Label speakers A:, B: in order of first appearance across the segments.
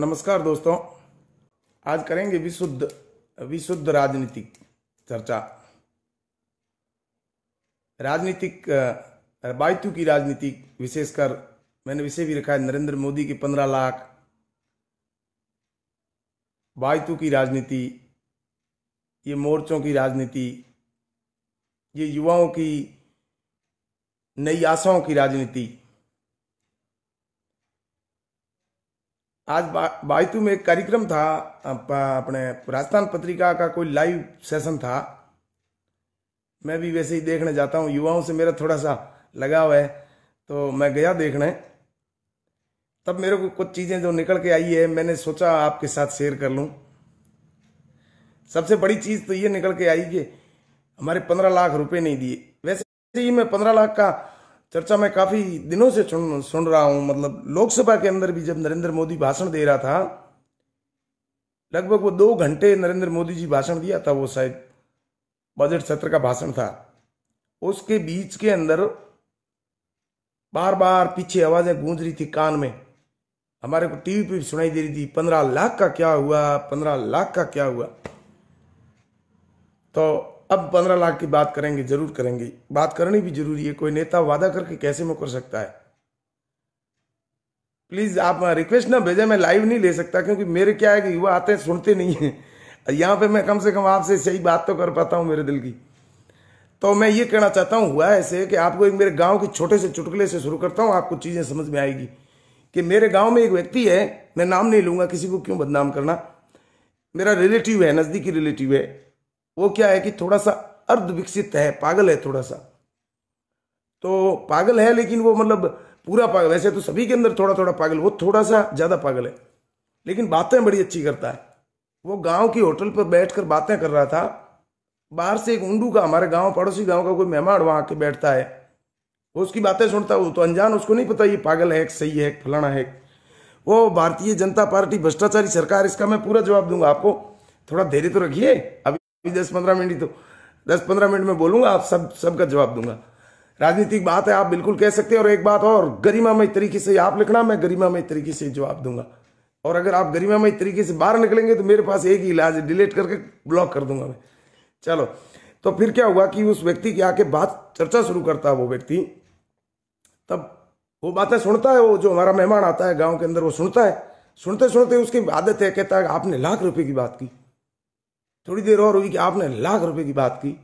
A: नमस्कार दोस्तों आज करेंगे विशुद्ध विशुद्ध राजनीतिक चर्चा राजनीतिक बायतू की राजनीति विशेषकर मैंने विषय भी रखा है नरेंद्र मोदी के पंद्रह लाख बायतु की राजनीति ये मोर्चों की राजनीति ये युवाओं की नई आशाओं की राजनीति आज बायतू में एक कार्यक्रम था अपने राजस्थान पत्रिका का कोई लाइव सेशन था मैं भी वैसे ही देखने जाता हूँ युवाओं से मेरा थोड़ा सा लगाव है तो मैं गया देखने तब मेरे को कुछ चीज़ें जो निकल के आई है मैंने सोचा आपके साथ शेयर कर लूँ सबसे बड़ी चीज़ तो ये निकल के आई कि हमारे पंद्रह लाख रुपए नहीं दिए वैसे ही मैं पंद्रह लाख का चर्चा में काफ़ी दिनों से सुन सुन रहा हूं मतलब लोकसभा के अंदर भी जब नरेंद्र मोदी भाषण दे रहा था लगभग वो दो घंटे नरेंद्र मोदी जी भाषण दिया था वो शायद बजट सत्र का भाषण था उसके बीच के अंदर बार बार पीछे आवाज़ें गूंज रही थी कान में हमारे को टीवी पे भी सुनाई दे रही थी पंद्रह लाख का क्या हुआ पंद्रह लाख का क्या हुआ तो अब पंद्रह लाख की बात करेंगे जरूर करेंगे बात करनी भी जरूरी है कोई नेता वादा करके कैसे मुकर सकता है प्लीज आप रिक्वेस्ट ना भेजें मैं लाइव नहीं ले सकता क्योंकि मेरे क्या है कि युवा आते हैं सुनते नहीं है यहां पे मैं कम से कम आपसे सही बात तो कर पाता हूँ मेरे दिल की तो मैं ये कहना चाहता हूं हुआ ऐसे कि आपको एक मेरे गांव के छोटे से चुटकुले से शुरू करता हूँ आपको चीज़ें समझ में आएगी कि मेरे गांव में एक व्यक्ति है मैं नाम नहीं लूंगा किसी को क्यों बदनाम करना मेरा रिलेटिव है नज़दीकी रिलेटिव है वो क्या है कि थोड़ा सा अर्ध विकसित है पागल है थोड़ा सा तो पागल है लेकिन वो मतलब पूरा पागल वैसे तो सभी के अंदर थोड़ा थोड़ा पागल वो थोड़ा सा ज़्यादा पागल है लेकिन बातें बड़ी अच्छी करता है वो गांव की होटल पर बैठकर बातें कर रहा था बाहर से एक उंडू का हमारे गांव पड़ोसी गांव का कोई मेहमान वहां के बैठता है वो उसकी बातें सुनता है वो तो अनजान उसको नहीं पता ये पागल है सही है फलाना है वो भारतीय जनता पार्टी भ्रष्टाचारी सरकार इसका मैं पूरा जवाब दूंगा आपको थोड़ा धैर्य तो रखिए अभी दस पंद्रह मिनट ही तो दस पंद्रह मिनट में बोलूंगा आप सब सबका जवाब दूंगा राजनीतिक बात है आप बिल्कुल कह सकते हैं और एक बात और गरिमामय तरीके से आप लिखना मैं गरिमामय तरीके से जवाब दूंगा और अगर आप गरिमामय तरीके से बाहर निकलेंगे तो मेरे पास एक ही इलाज है डिलीट करके ब्लॉक कर दूंगा मैं चलो तो फिर क्या हुआ कि उस व्यक्ति की आके बात चर्चा शुरू करता है वो व्यक्ति तब वो बातें सुनता है वो जो हमारा मेहमान आता है गाँव के अंदर वो सुनता है सुनते सुनते उसकी आदत है कहता है आपने लाख रुपये की बात की थोड़ी देर और हुई कि आपने लाख रुपए की बात की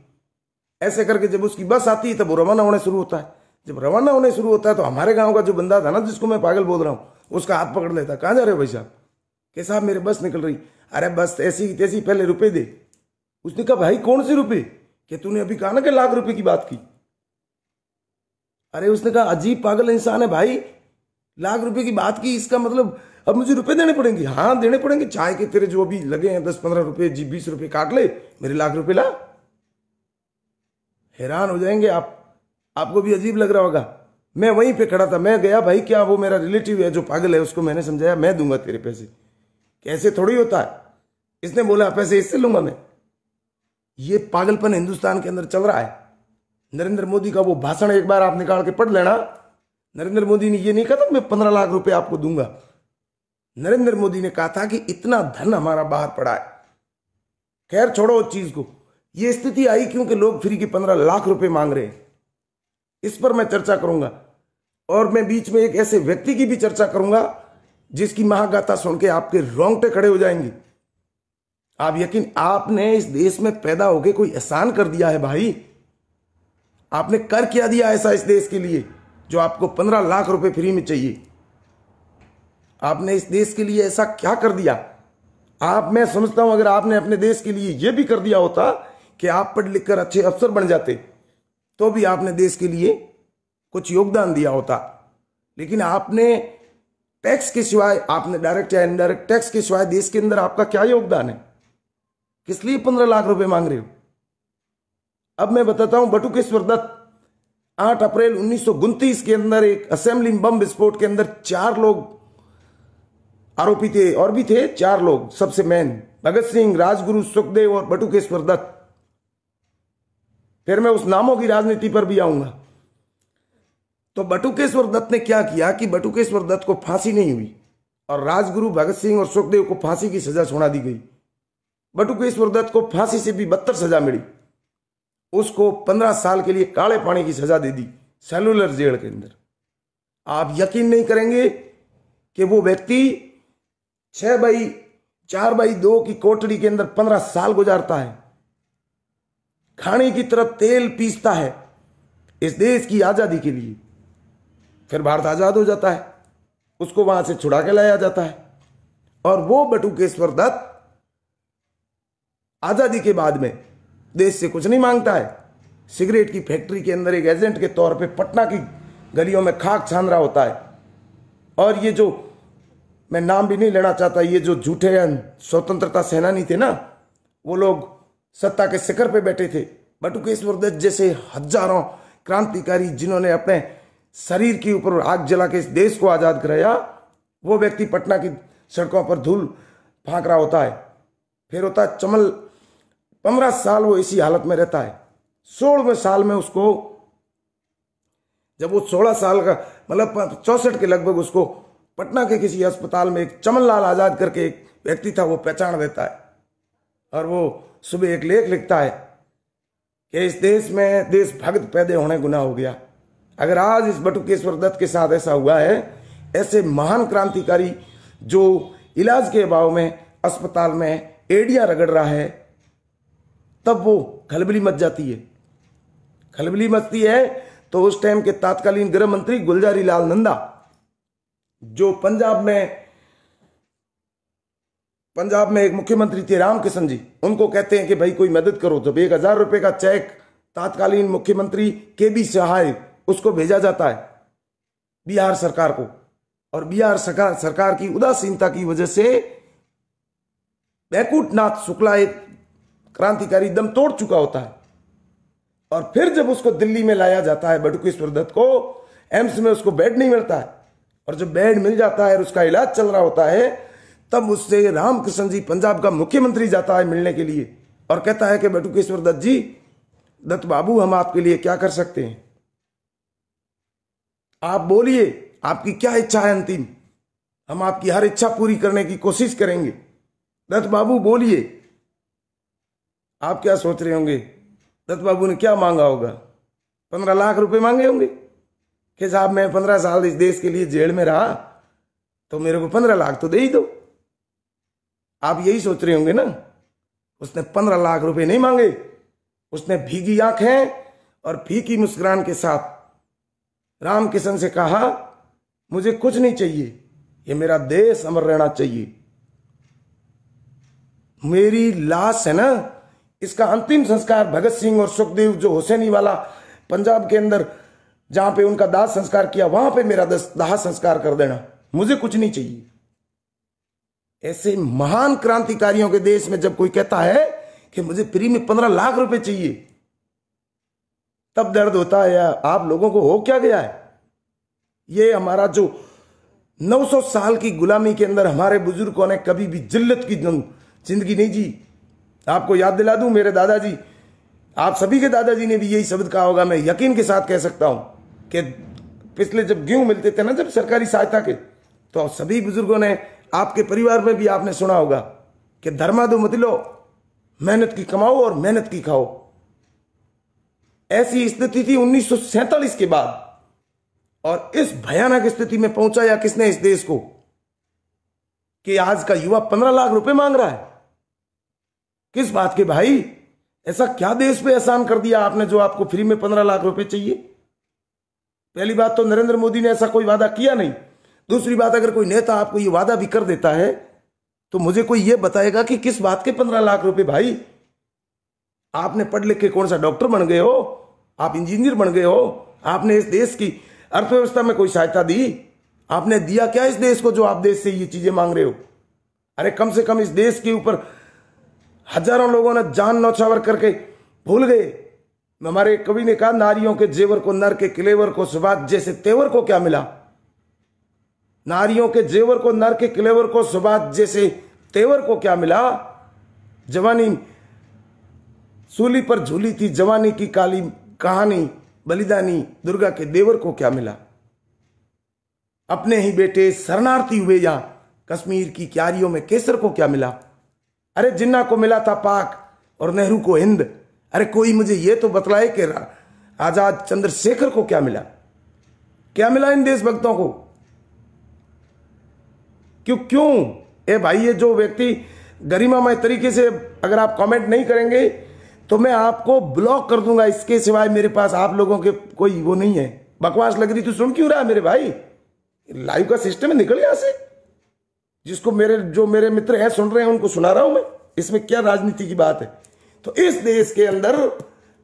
A: ऐसे करके जब उसकी बस आती है तब वो रवाना होने शुरू होता है जब रवाना होने शुरू होता है तो हमारे गांव का जो बंदा था ना जिसको मैं पागल बोल रहा हूँ उसका हाथ पकड़ लेता कहाँ जा रहे हो भाई साहब कि साहब मेरे बस निकल रही अरे बस ऐसी तैसी पहले रुपये दे उसने कहा भाई कौन से रुपये कि तूने अभी कहा ना कि लाख रुपये की बात की अरे उसने कहा अजीब पागल इंसान है भाई लाख रुपये की बात की इसका मतलब अब मुझे रुपए देने पड़ेंगे हाँ देने पड़ेंगे चाय के तेरे जो अभी लगे हैं दस पंद्रह रुपए जी बीस रुपए काट ले मेरे लाख रुपए ला हैरान हो जाएंगे आप आपको भी अजीब लग रहा होगा मैं वहीं पे खड़ा था मैं गया भाई क्या वो मेरा रिलेटिव है जो पागल है उसको मैंने समझाया मैं दूंगा तेरे पैसे कैसे थोड़ी होता है इसने बोला पैसे इससे लूंगा मैं ये पागलपन हिंदुस्तान के अंदर चल रहा है नरेंद्र मोदी का वो भाषण एक बार आप निकाल के पढ़ लेना नरेंद्र मोदी ने ये नहीं कहा था मैं पंद्रह लाख रुपए आपको दूंगा नरेंद्र मोदी ने कहा था कि इतना धन हमारा बाहर पड़ा है खैर छोड़ो उस चीज को यह स्थिति आई क्योंकि लोग फ्री के पंद्रह लाख रुपए मांग रहे हैं इस पर मैं चर्चा करूंगा और मैं बीच में एक ऐसे व्यक्ति की भी चर्चा करूंगा जिसकी महागाथा सुन के आपके रोंगटे खड़े हो जाएंगे आप यकीन आपने इस देश में पैदा होके कोई एहसान कर दिया है भाई आपने कर क्या दिया ऐसा इस देश के लिए जो आपको पंद्रह लाख रुपए फ्री में चाहिए आपने इस देश के लिए ऐसा क्या कर दिया आप मैं समझता हूं अगर आपने अपने देश के लिए यह भी कर दिया होता कि आप पढ़ लिख कर अच्छे अफसर बन जाते तो भी आपने देश के लिए कुछ योगदान दिया होता लेकिन आपने टैक्स के सिवाय आपने डायरेक्ट या इनडायरेक्ट टैक्स के सिवाय देश के अंदर आपका क्या योगदान है किस लिए पंद्रह लाख रुपए मांग रहे हो अब मैं बताता हूं बटुकेश्वर दत्त आठ अप्रैल उन्नीस के अंदर एक असेंबली बम विस्फोट के अंदर चार लोग आरोपी थे और भी थे चार लोग सबसे मेन भगत सिंह राजगुरु सुखदेव और बटुकेश्वर दत्त फिर मैं उस नामों की राजनीति पर भी आऊंगा तो बटुकेश्वर दत्त ने क्या किया कि बटुकेश्वर दत्त को फांसी नहीं हुई और राजगुरु भगत सिंह और सुखदेव को फांसी की सजा सुना दी गई बटुकेश्वर दत्त को फांसी से भी बदतर सजा मिली उसको पंद्रह साल के लिए काले पानी की सजा दे दी सेलुलर जेल के अंदर आप यकीन नहीं करेंगे कि वो व्यक्ति छह बाई चार बाई दो की कोठरी के अंदर पंद्रह साल गुजारता है खाने की तरह तेल पीसता है इस देश की आज़ादी के लिए फिर भारत आज़ाद हो जाता है उसको वहां से छुड़ा के लाया जाता है और वो बटुकेश्वर दत्त आज़ादी के बाद में देश से कुछ नहीं मांगता है सिगरेट की फैक्ट्री के अंदर एक एजेंट के तौर पे पटना की गलियों में खाक छान रहा होता है और ये जो मैं नाम भी नहीं लेना चाहता ये जो झूठे स्वतंत्रता सेनानी थे ना वो लोग सत्ता के शिखर पे बैठे थे बटुकेश्वर दत्त जैसे हजारों क्रांतिकारी जिन्होंने अपने शरीर के ऊपर आग जला के इस देश को आज़ाद कराया वो व्यक्ति पटना की सड़कों पर धूल फाँक रहा होता है फिर होता है चमल पंद्रह साल वो इसी हालत में रहता है सोलहवें साल में उसको जब वो सोलह साल का मतलब चौसठ के लगभग उसको पटना के किसी अस्पताल में एक चमनलाल आज़ाद करके एक व्यक्ति था वो पहचान देता है और वो सुबह एक लेख लिखता है कि इस देश में देश भक्त पैदे होने गुना हो गया अगर आज इस बटुकेश्वर दत्त के साथ ऐसा हुआ है ऐसे महान क्रांतिकारी जो इलाज के अभाव में अस्पताल में एडिया रगड़ रहा है तब वो खलबली मच जाती है खलबली मचती है तो उस टाइम के तात्कालीन गृह मंत्री गुलजारी लाल नंदा जो पंजाब में पंजाब में एक मुख्यमंत्री थे राम किशन जी उनको कहते हैं कि भाई कोई मदद करो जब एक हजार रुपये का चेक तात्कालीन मुख्यमंत्री के बी सहाय उसको भेजा जाता है बिहार सरकार को और बिहार सरकार सरकार की उदासीनता की वजह से बैकुट नाथ शुक्ला एक क्रांतिकारी दम तोड़ चुका होता है और फिर जब उसको दिल्ली में लाया जाता है बडुकेश्वर दत्त को एम्स में उसको बेड नहीं मिलता है और जब बेड मिल जाता है और उसका इलाज चल रहा होता है तब उससे रामकृष्ण जी पंजाब का मुख्यमंत्री जाता है मिलने के लिए और कहता है कि बटुकेश्वर दत्त जी दत्त बाबू हम आपके लिए क्या कर सकते हैं आप बोलिए आपकी क्या इच्छा है अंतिम हम आपकी हर इच्छा पूरी करने की कोशिश करेंगे दत्त बाबू बोलिए आप क्या सोच रहे होंगे दत्त बाबू ने क्या मांगा होगा पंद्रह लाख रुपए मांगे होंगे कि साहब मैं पंद्रह साल इस देश के लिए जेल में रहा तो मेरे को पंद्रह लाख तो दे ही दो आप यही सोच रहे होंगे ना उसने पंद्रह लाख रुपए नहीं मांगे उसने भीगी आंखें और फीकी मुस्कुरान के साथ रामकिशन से कहा मुझे कुछ नहीं चाहिए ये मेरा देश अमर रहना चाहिए मेरी लाश है ना इसका अंतिम संस्कार भगत सिंह और सुखदेव जो हुसैनी वाला पंजाब के अंदर जहां पे उनका दाह संस्कार किया वहां पे मेरा दाह संस्कार कर देना मुझे कुछ नहीं चाहिए ऐसे महान क्रांतिकारियों के देश में जब कोई कहता है कि मुझे फ्री में पंद्रह लाख रुपए चाहिए तब दर्द होता है या आप लोगों को हो क्या गया है ये हमारा जो 900 साल की गुलामी के अंदर हमारे बुजुर्गों ने कभी भी जिल्लत की जिंदगी नहीं जी आपको याद दिला दूं मेरे दादाजी आप सभी के दादाजी ने भी यही शब्द कहा होगा मैं यकीन के साथ कह सकता हूं कि पिछले जब गेहूं मिलते थे ना जब सरकारी सहायता के तो सभी बुजुर्गों ने आपके परिवार में भी आपने सुना होगा कि धर्मा दो मतलो मेहनत की कमाओ और मेहनत की खाओ ऐसी स्थिति थी उन्नीस के बाद और इस भयानक स्थिति में पहुंचा या किसने इस देश को कि आज का युवा पंद्रह लाख रुपए मांग रहा है किस बात के भाई ऐसा क्या देश पे एहसान कर दिया आपने जो आपको फ्री में पंद्रह लाख रुपए चाहिए पहली बात तो नरेंद्र मोदी ने ऐसा कोई वादा किया नहीं दूसरी बात अगर कोई नेता आपको ये वादा भी कर देता है तो मुझे कोई ये बताएगा कि किस बात के पंद्रह लाख रुपए भाई आपने पढ़ लिख के कौन सा डॉक्टर बन गए हो आप इंजीनियर बन गए हो आपने इस देश की अर्थव्यवस्था में कोई सहायता दी आपने दिया क्या इस देश को जो आप देश से ये चीजें मांग रहे हो अरे कम से कम इस देश के ऊपर हजारों लोगों ने जान नौछावर करके भूल गए हमारे कवि ने कहा नारियों के जेवर को नर के किलेवर को सुभाग जैसे तेवर को क्या मिला नारियों के जेवर को नर के किलेवर को सुभाग जैसे तेवर को क्या मिला जवानी सूली पर झूली थी जवानी की काली कहानी बलिदानी दुर्गा के देवर को क्या मिला अपने ही बेटे शरणार्थी हुए या कश्मीर की क्यारियों में केसर को क्या मिला अरे जिन्ना को मिला था पाक और नेहरू को हिंद अरे कोई मुझे ये तो बतलाए कि आजाद चंद्रशेखर को क्या मिला क्या मिला इन देशभक्तों को क्यों क्यों ए भाई ये जो व्यक्ति गरिमामय तरीके से अगर आप कमेंट नहीं करेंगे तो मैं आपको ब्लॉक कर दूंगा इसके सिवाय मेरे पास आप लोगों के कोई वो नहीं है बकवास लग रही तू सुन क्यों रहा है मेरे भाई लाइव का सिस्टम है निकल यहां से जिसको मेरे जो मेरे मित्र हैं सुन रहे हैं उनको सुना रहा हूं मैं इसमें क्या राजनीति की बात है तो इस देश के अंदर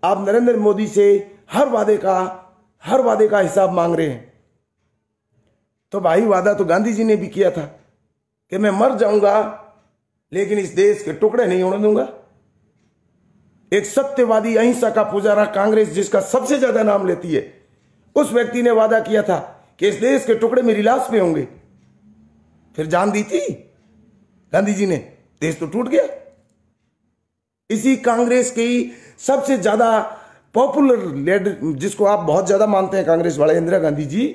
A: आप नरेंद्र मोदी से हर वादे का हर वादे का हिसाब मांग रहे हैं तो भाई वादा तो गांधी जी ने भी किया था कि मैं मर जाऊंगा लेकिन इस देश के टुकड़े नहीं होने दूंगा एक सत्यवादी अहिंसा का पुजारा कांग्रेस जिसका सबसे ज्यादा नाम लेती है उस व्यक्ति ने वादा किया था कि इस देश के टुकड़े मेरी लाश पे होंगे फिर जान दी थी गांधी जी ने देश तो टूट गया इसी कांग्रेस की सबसे ज़्यादा पॉपुलर लेड जिसको आप बहुत ज़्यादा मानते हैं कांग्रेस वाले इंदिरा गांधी जी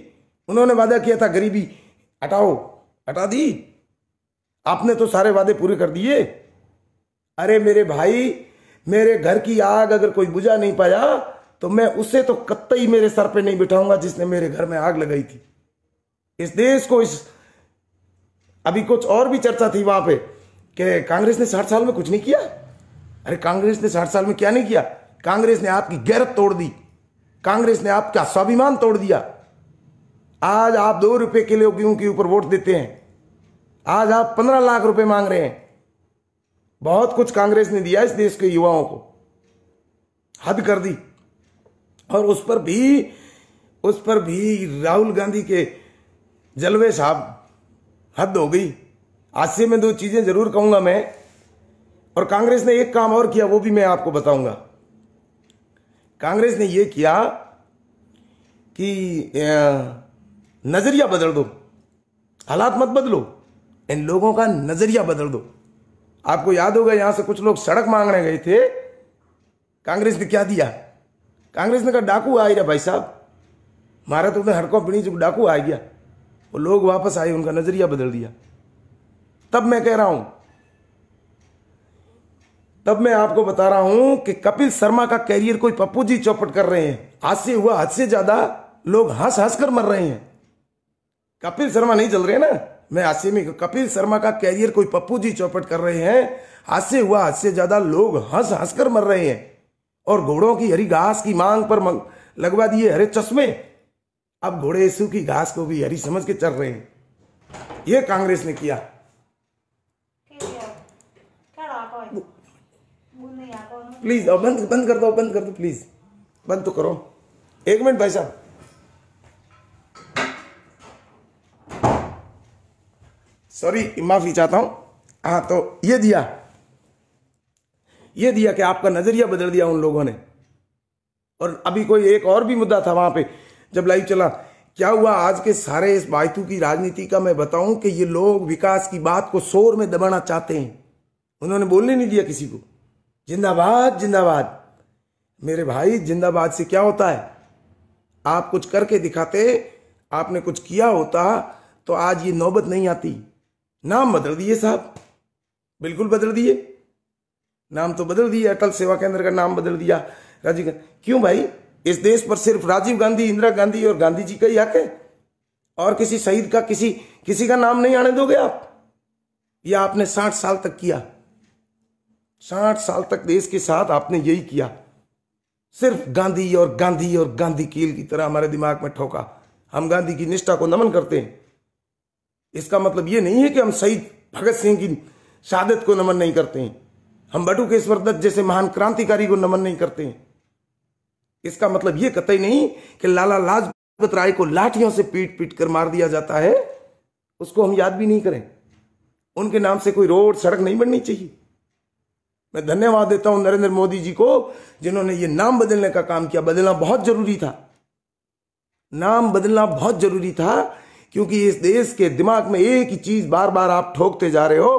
A: उन्होंने वादा किया था गरीबी हटाओ हटा दी आपने तो सारे वादे पूरे कर दिए अरे मेरे भाई मेरे घर की आग अगर कोई बुझा नहीं पाया तो मैं उसे तो कतई मेरे सर पे नहीं बिठाऊंगा जिसने मेरे घर में आग लगाई थी इस देश को इस अभी कुछ और भी चर्चा थी वहां पे कि कांग्रेस ने साठ साल में कुछ नहीं किया अरे कांग्रेस ने साठ साल में क्या नहीं किया कांग्रेस ने आपकी गैरत तोड़ दी कांग्रेस ने आपका स्वाभिमान तोड़ दिया आज आप दो रुपए के गेहूं के ऊपर वोट देते हैं आज आप पंद्रह लाख रुपए मांग रहे हैं बहुत कुछ कांग्रेस ने दिया इस देश के युवाओं को हद कर दी और उस पर भी उस पर भी राहुल गांधी के जलवे साहब हद हो गई आज से मैं दो चीजें जरूर कहूंगा मैं और कांग्रेस ने एक काम और किया वो भी मैं आपको बताऊंगा कांग्रेस ने यह किया कि नजरिया बदल दो हालात मत बदलो इन लोगों का नजरिया बदल दो आपको याद होगा यहां से कुछ लोग सड़क मांगने गए थे कांग्रेस ने क्या दिया कांग्रेस ने कहा डाकू आ गया भाई साहब मारा तो उन्हें हड़कों पीड़ी जो डाकू आ गया वो लोग वापस आए उनका नजरिया बदल दिया तब मैं कह रहा हूं तब मैं आपको बता रहा हूं कि कपिल शर्मा का कैरियर कोई पप्पू जी चौपट कर रहे हैं हाथ से हुआ हद से ज्यादा लोग हंस हंस कर मर रहे हैं कपिल शर्मा नहीं चल रहे ना मैं हादसे में कपिल शर्मा का कैरियर कोई पप्पू जी चौपट कर रहे हैं से हुआ हद से ज्यादा लोग हंस हंस कर मर रहे हैं और घोड़ों की हरी घास की मांग पर लगवा दिए हरे चश्मे अब घोड़े यीशु की घास को भी हरी समझ के चल रहे हैं ये कांग्रेस ने किया प्लीज अब बंद बंद कर दो बंद कर दो प्लीज बंद तो करो एक मिनट भाई साहब सॉरी माफी चाहता हूं हाँ तो ये दिया ये दिया कि आपका नजरिया बदल दिया उन लोगों ने और अभी कोई एक और भी मुद्दा था वहां पे जब लाइव चला क्या हुआ आज के सारे इस बायतू की राजनीति का मैं बताऊं कि ये लोग विकास की बात को शोर में दबाना चाहते हैं उन्होंने बोलने नहीं दिया किसी को जिंदाबाद जिंदाबाद मेरे भाई जिंदाबाद से क्या होता है आप कुछ करके दिखाते आपने कुछ किया होता तो आज ये नौबत नहीं आती नाम बदल दिए साहब बिल्कुल बदल दिए नाम तो बदल दिया अटल सेवा केंद्र का नाम बदल दिया राजीव गांधी क्यों भाई इस देश पर सिर्फ राजीव गांधी इंदिरा गांधी और गांधी जी का ही हक है और किसी शहीद का किसी किसी का नाम नहीं आने दोगे आप यह आपने साठ साल तक किया साठ साल तक देश के साथ आपने यही किया सिर्फ गांधी और गांधी और गांधी कील की तरह हमारे दिमाग में ठोका हम गांधी की निष्ठा को नमन करते हैं इसका मतलब ये नहीं है कि हम शहीद भगत सिंह की शहादत को नमन नहीं करते हैं हम बटुकेश्वर दत्त जैसे महान क्रांतिकारी को नमन नहीं करते हैं इसका मतलब ये कतई नहीं कि लाला लाजपत राय को लाठियों से पीट पीट कर मार दिया जाता है उसको हम याद भी नहीं करें उनके नाम से कोई रोड सड़क नहीं बननी चाहिए मैं धन्यवाद देता हूं नरेंद्र मोदी जी को जिन्होंने ये नाम बदलने का काम किया बदलना बहुत जरूरी था नाम बदलना बहुत जरूरी था क्योंकि इस देश के दिमाग में एक ही चीज बार बार आप ठोकते जा रहे हो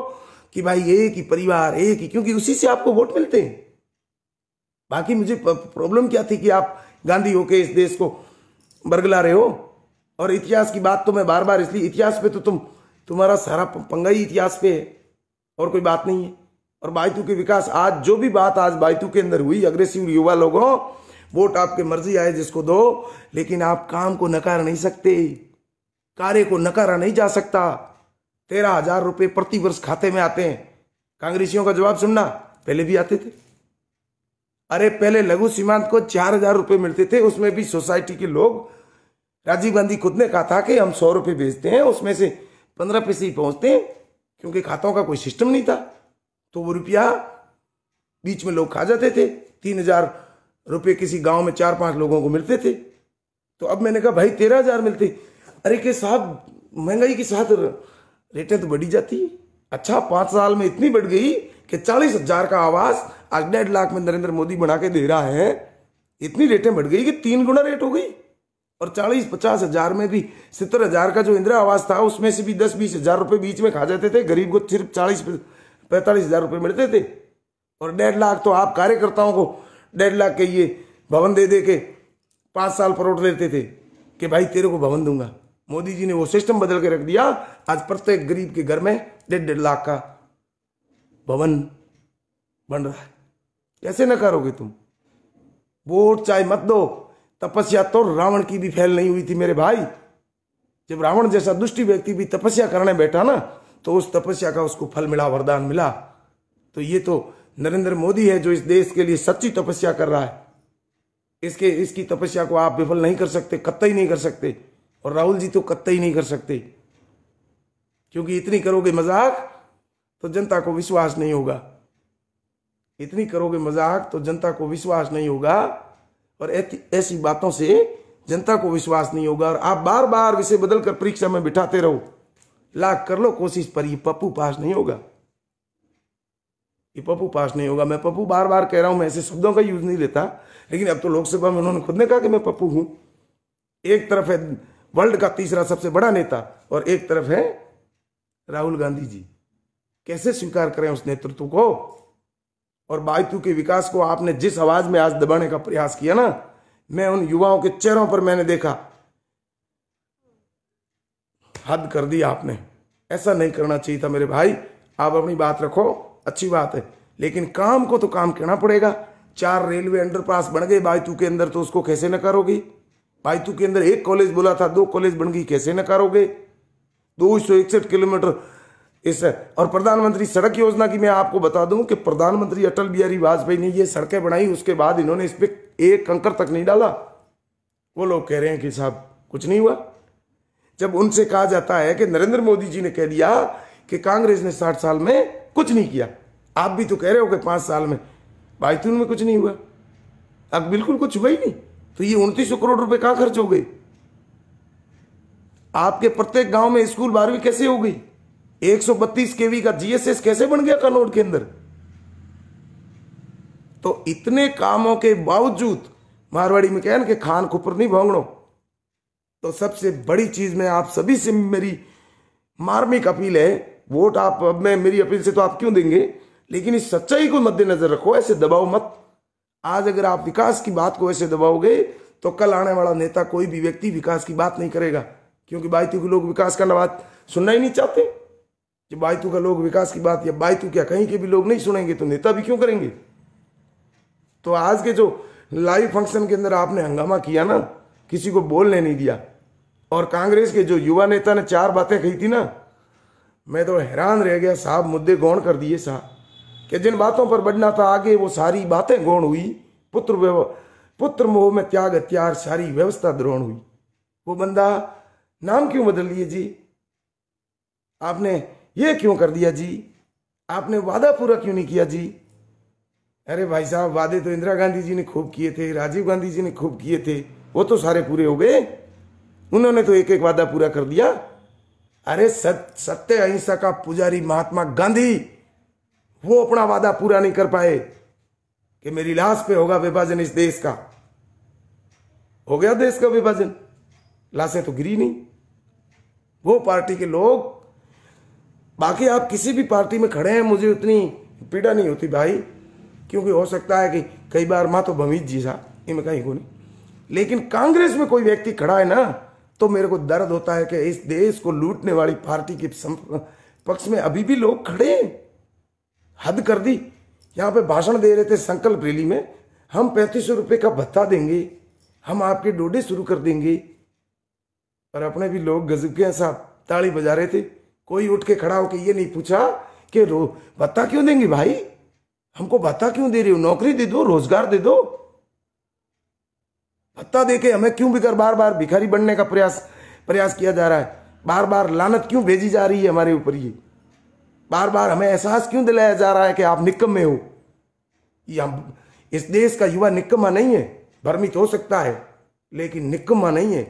A: कि भाई एक ही परिवार एक ही क्योंकि उसी से आपको वोट मिलते हैं बाकी मुझे प्रॉब्लम क्या थी कि आप गांधी होके इस देश को बरगला रहे हो और इतिहास की बात तो मैं बार बार इसलिए इतिहास पे तो तुम तुम्हारा सारा पंगा ही इतिहास पे है और कोई बात नहीं है और बायतू के विकास आज जो भी बात आज बायतू के अंदर हुई अग्रेसिव युवा लोगों वोट आपके मर्जी आए जिसको दो लेकिन आप काम को नकार नहीं सकते कार्य को नकारा नहीं जा सकता तेरह हजार रुपये प्रति वर्ष खाते में आते हैं कांग्रेसियों का जवाब सुनना पहले भी आते थे अरे पहले लघु सीमांत को चार हजार रुपये मिलते थे उसमें भी सोसाइटी के लोग राजीव गांधी खुद ने कहा था कि हम सौ रुपये भेजते हैं उसमें से पंद्रह पैसे ही पहुंचते हैं क्योंकि खातों का कोई सिस्टम नहीं था तो वो रुपया बीच में लोग खा जाते थे तीन हजार रुपये किसी गांव में चार पांच लोगों को मिलते थे तो अब मैंने कहा भाई तेरह हजार मिलते अरे के साहब महंगाई के साथ रेटें तो बढ़ी जाती अच्छा पांच साल में इतनी बढ़ गई कि चालीस हजार का आवास आज डेढ़ लाख में नरेंद्र मोदी बना के दे रहा है इतनी रेटें बढ़ गई कि तीन गुना रेट हो गई और चालीस पचास हजार में भी सत्तर हजार का जो इंदिरा आवास था उसमें से भी दस बीस हजार रुपये बीच में खा जाते थे गरीब को सिर्फ चालीस पैंतालीस हज़ार रुपये मिलते थे और डेढ़ लाख तो आप कार्यकर्ताओं को डेढ़ लाख के ये भवन दे दे के पाँच साल परोट लेते थे कि भाई तेरे को भवन दूंगा मोदी जी ने वो सिस्टम बदल के रख दिया आज प्रत्येक गरीब के घर में डेढ़ डेढ़ लाख का भवन बन रहा है कैसे ना करोगे तुम वोट चाहे मत दो तपस्या तो रावण की भी फैल नहीं हुई थी मेरे भाई जब रावण जैसा दुष्टि व्यक्ति भी तपस्या करने बैठा ना तो उस तपस्या का उसको फल मिला वरदान मिला तो ये तो नरेंद्र मोदी है जो इस देश के लिए सच्ची तपस्या कर रहा है इसके इसकी तपस्या को आप विफल नहीं कर सकते ही नहीं कर सकते और राहुल जी तो ही नहीं कर सकते क्योंकि इतनी करोगे मजाक तो जनता को विश्वास नहीं होगा इतनी करोगे मजाक तो जनता को विश्वास नहीं होगा और ऐसी बातों से जनता को विश्वास नहीं होगा और आप बार बार विषय बदलकर परीक्षा में बिठाते रहो लाख कर लो कोशिश पर ये पप्पू पास नहीं होगा ये पप्पू पास नहीं होगा मैं पप्पू बार बार कह रहा हूं मैं ऐसे शब्दों का यूज नहीं लेता लेकिन अब तो लोकसभा में उन्होंने खुद ने कहा कि मैं पप्पू हूं एक तरफ है वर्ल्ड का तीसरा सबसे बड़ा नेता और एक तरफ है राहुल गांधी जी कैसे स्वीकार करें उस नेतृत्व को और बायतू के विकास को आपने जिस आवाज में आज दबाने का प्रयास किया ना मैं उन युवाओं के चेहरों पर मैंने देखा हद कर दी आपने ऐसा नहीं करना चाहिए था मेरे भाई आप अपनी बात रखो अच्छी बात है लेकिन काम को तो काम करना पड़ेगा चार रेलवे अंडरपास बन गए बायतू के अंदर तो उसको कैसे न करोगे बायतू के अंदर एक कॉलेज बोला था दो कॉलेज बन गई कैसे न करोगे दो सौ इकसठ किलोमीटर इस और प्रधानमंत्री सड़क योजना की मैं आपको बता दूं कि प्रधानमंत्री अटल बिहारी वाजपेयी ने ये सड़कें बनाई उसके बाद इन्होंने इस पर एक कंकर तक नहीं डाला वो लोग कह रहे हैं कि साहब कुछ नहीं हुआ जब उनसे कहा जाता है कि नरेंद्र मोदी जी ने कह दिया कि कांग्रेस ने साठ साल में कुछ नहीं किया आप भी तो कह रहे हो कि पांच साल में बायतून में कुछ नहीं हुआ अब बिल्कुल कुछ हुआ ही नहीं तो ये उनतीस करोड़ रुपए कहां खर्च हो गए आपके प्रत्येक गांव में स्कूल बारहवीं कैसे हो गई एक केवी का जीएसएस कैसे बन गया कन्नौर के अंदर तो इतने कामों के बावजूद मारवाड़ी में कहना कि खान खुपर नहीं भोंगड़ो तो सबसे बड़ी चीज़ में आप सभी से मेरी मार्मिक अपील है वोट आप अब मैं मेरी अपील से तो आप क्यों देंगे लेकिन इस सच्चाई को मद्देनजर रखो ऐसे दबाओ मत आज अगर आप विकास की बात को ऐसे दबाओगे तो कल आने वाला नेता कोई भी व्यक्ति विकास की बात नहीं करेगा क्योंकि बायतू के लोग विकास का बात सुनना ही नहीं चाहते जब बायतू का लोग विकास की बात या बायतू क्या कहीं के भी लोग नहीं सुनेंगे तो नेता भी क्यों करेंगे तो आज के जो लाइव फंक्शन के अंदर आपने हंगामा किया ना किसी को बोलने नहीं दिया और कांग्रेस के जो युवा नेता ने चार बातें कही थी ना मैं तो हैरान रह गया साहब मुद्दे गौण कर दिए साहब कि जिन बातों पर बढ़ना था आगे वो सारी बातें गौण हुई पुत्र पुत्र मोह में त्याग हत्यार सारी व्यवस्था द्रोण हुई वो बंदा नाम क्यों बदल लिए जी आपने ये क्यों कर दिया जी आपने वादा पूरा क्यों नहीं किया जी अरे भाई साहब वादे तो इंदिरा गांधी जी ने खूब किए थे राजीव गांधी जी ने खूब किए थे वो तो सारे पूरे हो गए उन्होंने तो एक एक वादा पूरा कर दिया अरे सत, सत्य अहिंसा का पुजारी महात्मा गांधी वो अपना वादा पूरा नहीं कर पाए कि मेरी लाश पे होगा विभाजन इस देश का हो गया देश का विभाजन लाशें तो गिरी नहीं वो पार्टी के लोग बाकी आप किसी भी पार्टी में खड़े हैं मुझे उतनी पीड़ा नहीं होती भाई क्योंकि हो सकता है कि कई बार मां तो भमीत जी सा इनमें कहीं को नहीं लेकिन कांग्रेस में कोई व्यक्ति खड़ा है ना तो मेरे को दर्द होता है कि इस देश को लूटने वाली पार्टी के पक्ष में अभी भी लोग खड़े हैं हद कर दी यहां पे भाषण दे रहे थे संकल्प रैली में हम पैंतीस सौ रुपए का भत्ता देंगे हम आपके डोडे शुरू कर देंगे और अपने भी लोग गजब के साहब ताली बजा रहे थे कोई उठ के खड़ा होकर ये नहीं पूछा कि रो भत्ता क्यों देंगे भाई हमको भत्ता क्यों दे रही हो नौकरी दे दो रोजगार दे दो भत्ता दे के हमें क्यों बिकर बार बार भिखारी बनने का प्रयास प्रयास किया जा रहा है बार बार लानत क्यों भेजी जा रही है हमारे ऊपर ये बार बार हमें एहसास क्यों दिलाया जा रहा है कि आप निकम में हो या इस देश का युवा निकम्मा नहीं है भ्रमित हो सकता है लेकिन निकम्मा नहीं है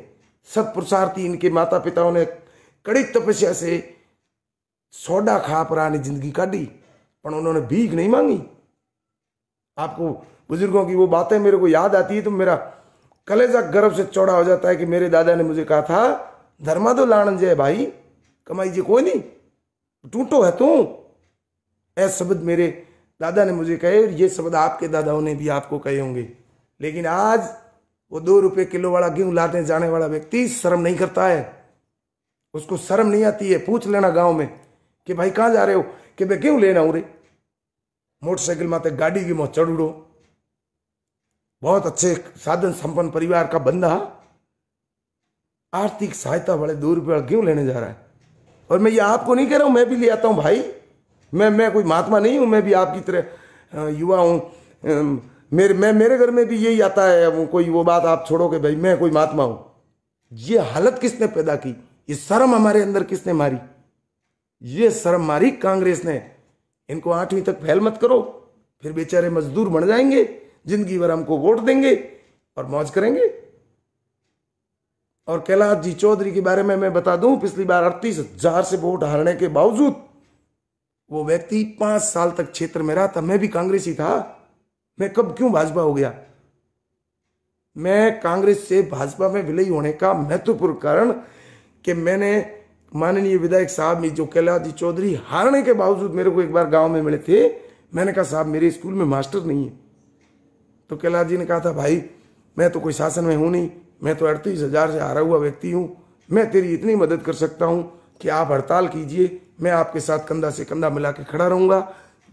A: सब पुरुषार्थी इनके माता पिताओं ने कड़ी तपस्या से सोडा खा परानी जिंदगी काटी पर उन्होंने भीख नहीं मांगी आपको बुजुर्गों की वो बातें मेरे को याद आती है तो मेरा कलेजा गर्व से चौड़ा हो जाता है कि मेरे दादा ने मुझे कहा था धर्मा तो लाण जय भाई कमाई जी कोई नहीं टूटो है तू ऐसे शब्द मेरे दादा ने मुझे कहे ये शब्द आपके दादाओं ने भी आपको कहे होंगे लेकिन आज वो दो रुपये किलो वाला गेहूं लाने जाने वाला व्यक्ति शर्म नहीं करता है उसको शर्म नहीं आती है पूछ लेना गांव में कि भाई कहाँ जा रहे हो कि भाई गेहूं लेना हूँ रे मोटरसाइकिल माते गाड़ी की मोह चढ़ उड़ो बहुत अच्छे साधन संपन्न परिवार का बंदा आर्थिक सहायता वाले दो रुपये क्यों लेने जा रहा है और मैं ये आपको नहीं कह रहा हूँ मैं भी ले आता हूँ भाई मैं मैं कोई महात्मा नहीं हूँ मैं भी आपकी तरह युवा हूँ मेरे मैं मेरे घर में भी यही आता है वो कोई वो बात आप छोड़ो कि भाई मैं कोई महात्मा हूँ ये हालत किसने पैदा की ये शर्म हमारे अंदर किसने मारी ये शर्म मारी कांग्रेस ने इनको आठवीं तक फैल मत करो फिर बेचारे मजदूर बन जाएंगे जिंदगी भर हमको वोट देंगे और मौज करेंगे और कैलाश जी चौधरी के बारे में मैं बता दूं पिछली बार अड़तीस हजार से वोट हारने के बावजूद वो व्यक्ति पांच साल तक क्षेत्र में रहा था मैं भी कांग्रेस ही था मैं कब क्यों भाजपा हो गया मैं कांग्रेस से भाजपा में विलय होने का महत्वपूर्ण कारण कि मैंने माननीय विधायक साहब में जो कैलाश जी चौधरी हारने के बावजूद मेरे को एक बार गांव में मिले थे मैंने कहा साहब मेरे स्कूल में मास्टर नहीं है तो कैलाश जी ने कहा था भाई मैं तो कोई शासन में हूं नहीं मैं तो अड़तीस हजार से हारा हुआ व्यक्ति हूं मैं तेरी इतनी मदद कर सकता हूं कि आप हड़ताल कीजिए मैं आपके साथ कंधा से कंधा मिला के खड़ा रहूंगा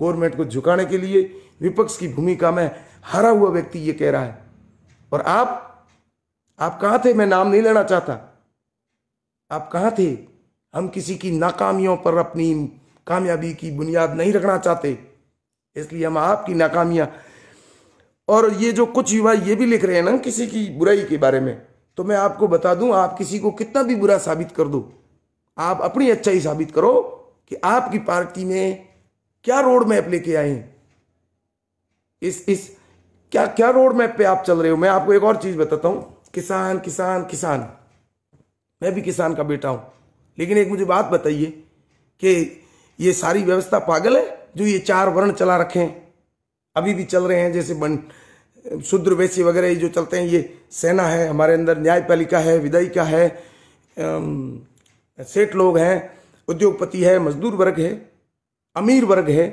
A: गवर्नमेंट को झुकाने के लिए विपक्ष की भूमिका में हरा हुआ व्यक्ति ये कह रहा है और आप आप कहाँ थे मैं नाम नहीं लेना चाहता आप कहा थे हम किसी की नाकामियों पर अपनी कामयाबी की बुनियाद नहीं रखना चाहते इसलिए हम आपकी नाकामियां और ये जो कुछ युवा ये भी लिख रहे हैं ना किसी की बुराई के बारे में तो मैं आपको बता दूं आप किसी को कितना भी बुरा साबित कर दो आप अपनी अच्छाई साबित करो कि आपकी पार्टी में क्या रोड मैप लेके आए हैं इस इस क्या क्या रोड मैप पे आप चल रहे हो मैं आपको एक और चीज बताता हूं किसान किसान किसान मैं भी किसान का बेटा हूं लेकिन एक मुझे बात बताइए कि ये सारी व्यवस्था पागल है जो ये चार वर्ण चला रखे हैं अभी भी चल रहे हैं जैसे बन शूद्र वैसी वगैरह जो चलते हैं ये सेना है हमारे अंदर न्यायपालिका है विदायिका है सेठ लोग हैं उद्योगपति है मजदूर वर्ग है अमीर वर्ग है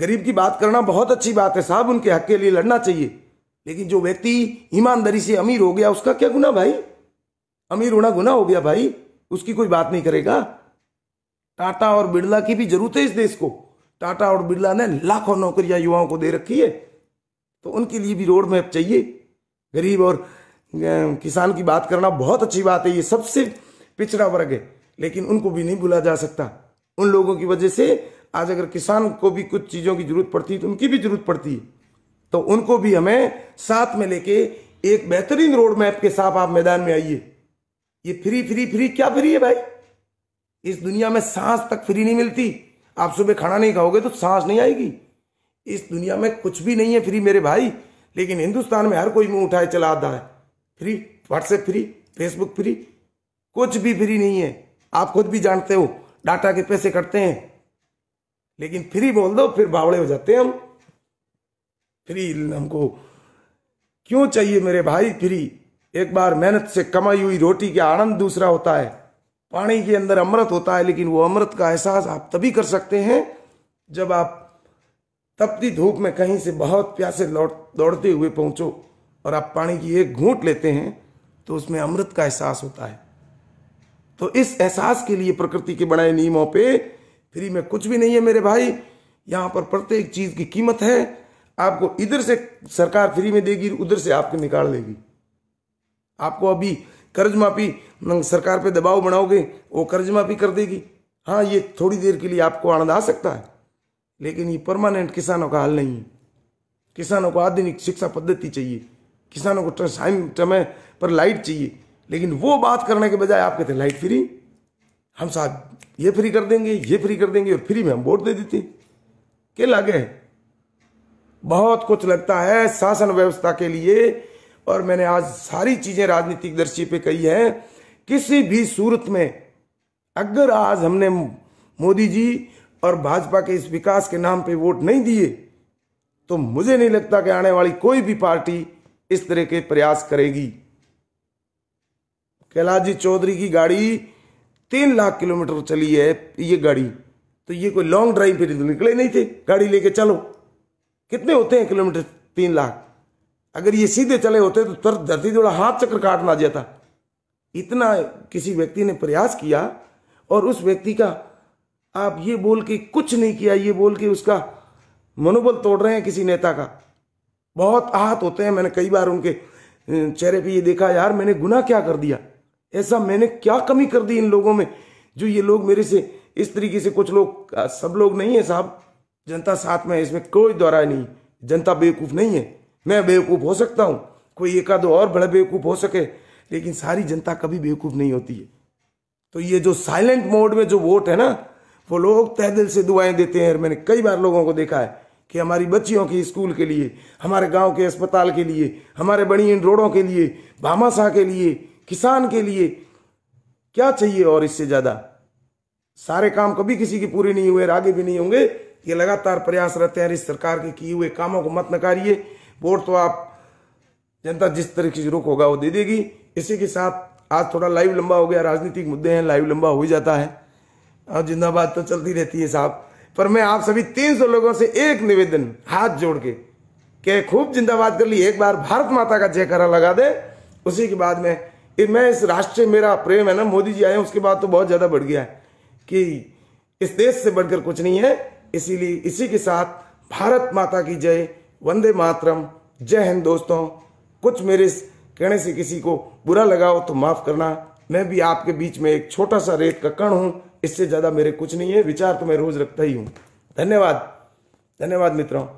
A: गरीब की बात करना बहुत अच्छी बात है साहब उनके हक के लिए लड़ना चाहिए लेकिन जो व्यक्ति ईमानदारी से अमीर हो गया उसका क्या गुना भाई अमीर होना गुना हो गया भाई उसकी कोई बात नहीं करेगा टाटा और बिड़ला की भी जरूरत है इस देश को टाटा और बिरला ने लाखों नौकरियां युवाओं को दे रखी है तो उनके लिए भी रोड मैप चाहिए गरीब और किसान की बात करना बहुत अच्छी बात है ये सबसे पिछड़ा वर्ग है लेकिन उनको भी नहीं भुला जा सकता उन लोगों की वजह से आज अगर किसान को भी कुछ चीज़ों की जरूरत पड़ती है तो उनकी भी जरूरत पड़ती है तो उनको भी हमें साथ में लेके एक बेहतरीन रोड मैप के साथ आप मैदान में आइए ये फ्री फ्री फ्री क्या फ्री है भाई इस दुनिया में सांस तक फ्री नहीं मिलती आप सुबह खाना नहीं खाओगे तो सांस नहीं आएगी इस दुनिया में कुछ भी नहीं है फ्री मेरे भाई लेकिन हिंदुस्तान में हर कोई मुंह उठाए चला आता है free WhatsApp free Facebook free कुछ भी फ्री नहीं है आप खुद भी जानते हो डाटा के पैसे कटते हैं लेकिन फ्री बोल दो फिर बावड़े हो जाते हैं हम फ्री हमको क्यों चाहिए मेरे भाई फ्री एक बार मेहनत से कमाई हुई रोटी का आनंद दूसरा होता है पानी के अंदर अमृत होता है लेकिन वो अमृत का एहसास आप तभी कर सकते हैं जब आप तपती धूप में कहीं से बहुत प्यासे लौट दौड़ते हुए पहुंचो और आप पानी की एक घूंट लेते हैं तो उसमें अमृत का एहसास होता है तो इस एहसास के लिए प्रकृति के बनाए नियमों पे फ्री में कुछ भी नहीं है मेरे भाई यहां पर प्रत्येक चीज़ की कीमत है आपको इधर से सरकार फ्री में देगी उधर से आपको निकाल देगी आपको अभी कर्ज माफ़ी सरकार पे दबाव बनाओगे वो कर्ज माफ़ी कर देगी हाँ ये थोड़ी देर के लिए आपको आनंद आ सकता है लेकिन ये परमानेंट किसानों का हल नहीं है किसानों को आधुनिक शिक्षा पद्धति चाहिए किसानों को टाइम समय पर लाइट चाहिए लेकिन वो बात करने के बजाय आप कहते लाइट फ्री हम साहब ये फ्री कर देंगे ये फ्री कर देंगे और फ्री में हम वोट दे देते के लागे बहुत कुछ लगता है शासन व्यवस्था के लिए और मैंने आज सारी चीज़ें राजनीतिक दृष्टि पे कही है किसी भी सूरत में अगर आज हमने मोदी जी और भाजपा के इस विकास के नाम पे वोट नहीं दिए तो मुझे नहीं लगता कि आने वाली कोई भी पार्टी इस तरह के प्रयास करेगी कैलाश जी चौधरी की गाड़ी तीन लाख किलोमीटर चली है ये गाड़ी तो ये कोई लॉन्ग ड्राइव पे तो निकले नहीं थे गाड़ी लेके चलो कितने होते हैं किलोमीटर तीन लाख अगर ये सीधे चले होते तो तुरंत धरती जोड़ा हाथ चक्कर काट ना जाता इतना किसी व्यक्ति ने प्रयास किया और उस व्यक्ति का आप ये बोल के कुछ नहीं किया ये बोल के उसका मनोबल तोड़ रहे हैं किसी नेता का बहुत आहत होते हैं मैंने कई बार उनके चेहरे पे ये देखा यार मैंने गुना क्या कर दिया ऐसा मैंने क्या कमी कर दी इन लोगों में जो ये लोग मेरे से इस तरीके से कुछ लोग सब लोग नहीं है साहब जनता साथ में है इसमें कोई दौरा नहीं जनता बेवकूफ़ नहीं है मैं बेवकूफ़ हो सकता हूं कोई एक आध और बड़ा बेवकूफ़ हो सके लेकिन सारी जनता कभी बेवकूफ़ नहीं होती है तो ये जो साइलेंट मोड में जो वोट है ना वो लोग तह दिल से दुआएं देते हैं मैंने कई बार लोगों को देखा है कि हमारी बच्चियों के स्कूल के लिए हमारे गांव के अस्पताल के लिए हमारे बड़ी इन रोडों के लिए भामाशाह के लिए किसान के लिए क्या चाहिए और इससे ज़्यादा सारे काम कभी किसी के पूरे नहीं हुए आगे भी नहीं होंगे ये लगातार प्रयास रहते हैं इस सरकार के किए हुए कामों को मत नकारिए वोट तो आप जनता जिस तरीके से रुख होगा वो दे देगी इसी के साथ आज थोड़ा लाइव लंबा हो गया राजनीतिक मुद्दे हैं लाइव लंबा हो ही जाता है और जिंदाबाद तो चलती रहती है साहब पर मैं आप सभी 300 लोगों से एक निवेदन हाथ जोड़ के कि खूब जिंदाबाद कर ली एक बार भारत माता का जयकारा लगा दे उसी के बाद में मैं इस राष्ट्र मेरा प्रेम है ना मोदी जी आए उसके बाद तो बहुत ज़्यादा बढ़ गया है कि इस देश से बढ़कर कुछ नहीं है इसीलिए इसी के साथ भारत माता की जय वंदे मातरम जय हिंद दोस्तों कुछ मेरे कहने से किसी को बुरा लगा हो तो माफ़ करना मैं भी आपके बीच में एक छोटा सा रेत का कण हूं इससे ज़्यादा मेरे कुछ नहीं है विचार तो मैं रोज़ रखता ही हूं धन्यवाद धन्यवाद मित्रों